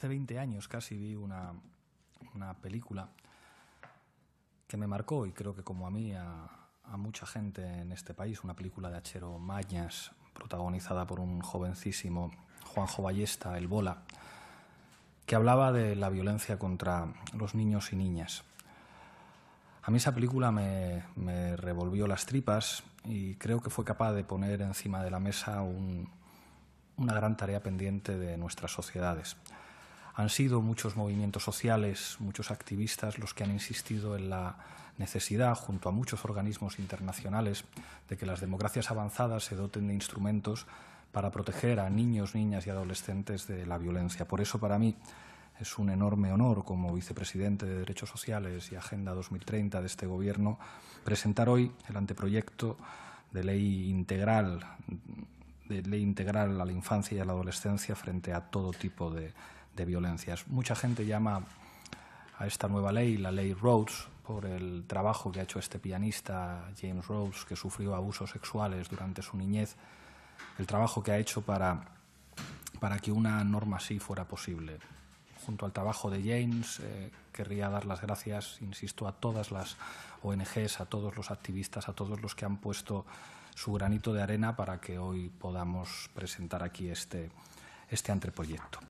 hace 20 años casi vi una, película que me marcó y creo que como a mí, a, mucha gente en este país, una película de Achero Mañas, protagonizada por un jovencísimo Juanjo Ballesta, el Bola, que hablaba de la violencia contra los niños y niñas. A mí esa película me, revolvió las tripas y creo que fue capaz de poner encima de la mesa una gran tarea pendiente de nuestras sociedades. Han sido muchos movimientos sociales, muchos activistas los que han insistido en la necesidad, junto a muchos organismos internacionales, de que las democracias avanzadas se doten de instrumentos para proteger a niños, niñas y adolescentes de la violencia. Por eso, para mí, es un enorme honor, como vicepresidente de Derechos Sociales y Agenda 2030 de este Gobierno, presentar hoy el anteproyecto de ley integral de ley integral a la infancia y a la adolescencia frente a todo tipo de de violencias. Mucha gente llama a esta nueva ley la ley Rhodes por el trabajo que ha hecho este pianista James Rhodes, que sufrió abusos sexuales durante su niñez, el trabajo que ha hecho para, para que una norma así fuera posible. Junto al trabajo de James, eh, querría dar las gracias, insisto, a todas las ONGs, a todos los activistas, a todos los que han puesto su granito de arena para que hoy podamos presentar aquí este, este anteproyecto.